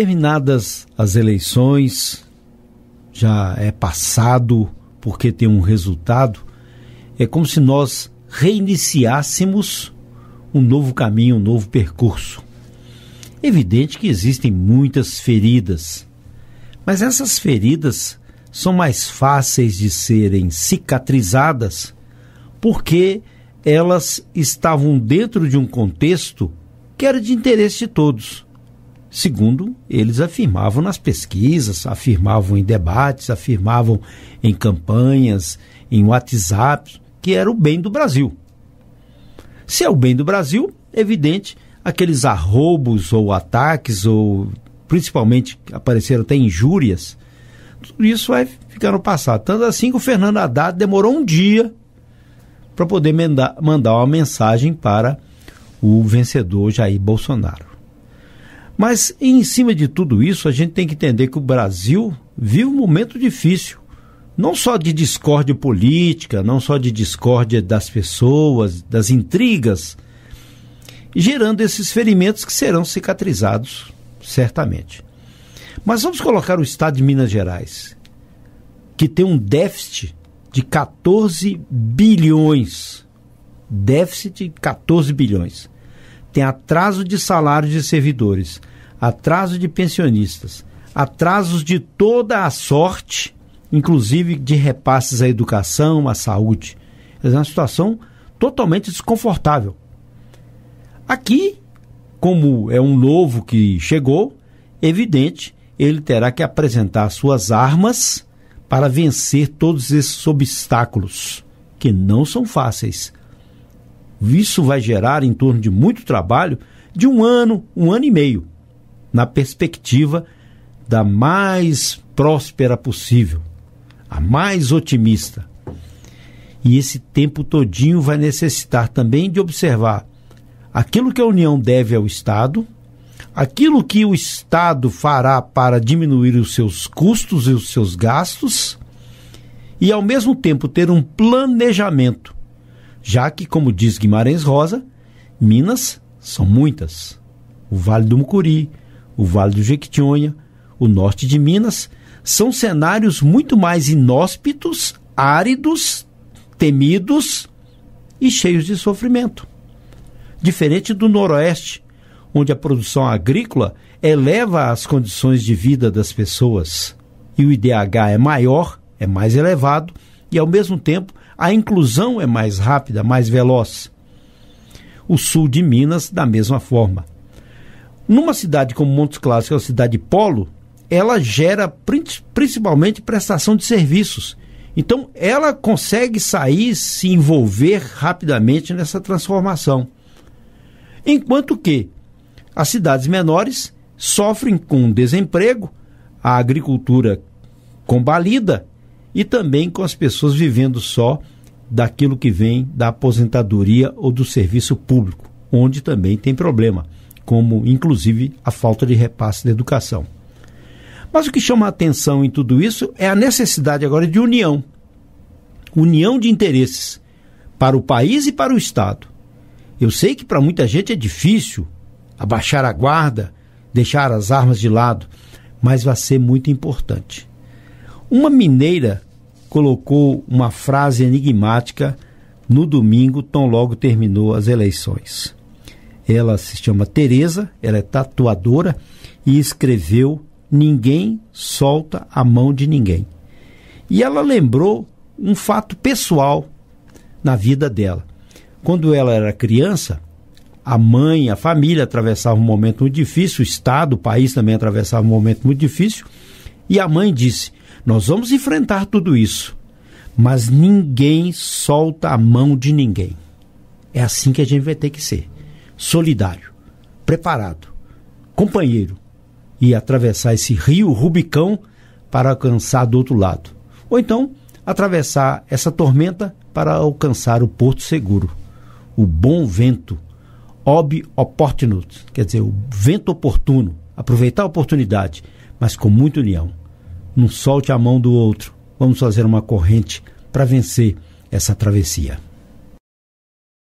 terminadas as eleições, já é passado porque tem um resultado, é como se nós reiniciássemos um novo caminho, um novo percurso. Evidente que existem muitas feridas, mas essas feridas são mais fáceis de serem cicatrizadas porque elas estavam dentro de um contexto que era de interesse de todos segundo eles afirmavam nas pesquisas, afirmavam em debates, afirmavam em campanhas, em WhatsApp, que era o bem do Brasil. Se é o bem do Brasil, evidente, aqueles arroubos ou ataques, ou principalmente apareceram até injúrias, tudo isso vai ficar no passado. Tanto assim que o Fernando Haddad demorou um dia para poder mandar uma mensagem para o vencedor Jair Bolsonaro. Mas, em cima de tudo isso, a gente tem que entender que o Brasil vive um momento difícil. Não só de discórdia política, não só de discórdia das pessoas, das intrigas, gerando esses ferimentos que serão cicatrizados, certamente. Mas vamos colocar o estado de Minas Gerais, que tem um déficit de 14 bilhões. Déficit de 14 bilhões. Tem atraso de salários de servidores atraso de pensionistas, atrasos de toda a sorte, inclusive de repasses à educação, à saúde. É uma situação totalmente desconfortável. Aqui, como é um novo que chegou, evidente, ele terá que apresentar suas armas para vencer todos esses obstáculos, que não são fáceis. Isso vai gerar em torno de muito trabalho de um ano, um ano e meio na perspectiva da mais próspera possível, a mais otimista. E esse tempo todinho vai necessitar também de observar aquilo que a União deve ao Estado, aquilo que o Estado fará para diminuir os seus custos e os seus gastos, e ao mesmo tempo ter um planejamento, já que, como diz Guimarães Rosa, Minas são muitas. O Vale do Mucuri, o Vale do Jequitinhonha, o norte de Minas, são cenários muito mais inóspitos, áridos, temidos e cheios de sofrimento. Diferente do Noroeste, onde a produção agrícola eleva as condições de vida das pessoas e o IDH é maior, é mais elevado e, ao mesmo tempo, a inclusão é mais rápida, mais veloz. O sul de Minas, da mesma forma. Numa cidade como Montes Claros, que é uma cidade polo, ela gera principalmente prestação de serviços. Então, ela consegue sair, se envolver rapidamente nessa transformação. Enquanto que as cidades menores sofrem com desemprego, a agricultura combalida e também com as pessoas vivendo só daquilo que vem da aposentadoria ou do serviço público, onde também tem problema como inclusive a falta de repasse da educação. Mas o que chama a atenção em tudo isso é a necessidade agora de união união de interesses para o país e para o Estado. Eu sei que para muita gente é difícil abaixar a guarda, deixar as armas de lado, mas vai ser muito importante. Uma mineira colocou uma frase enigmática no domingo, tão logo terminou as eleições. Ela se chama Teresa, ela é tatuadora e escreveu Ninguém solta a mão de ninguém. E ela lembrou um fato pessoal na vida dela. Quando ela era criança, a mãe, a família atravessava um momento muito difícil, o estado, o país também atravessava um momento muito difícil, e a mãe disse: "Nós vamos enfrentar tudo isso, mas ninguém solta a mão de ninguém". É assim que a gente vai ter que ser solidário, preparado, companheiro e atravessar esse rio Rubicão para alcançar do outro lado. Ou então, atravessar essa tormenta para alcançar o porto seguro, o bom vento, ob opportunus, quer dizer, o vento oportuno, aproveitar a oportunidade, mas com muita união. Não solte a mão do outro. Vamos fazer uma corrente para vencer essa travessia.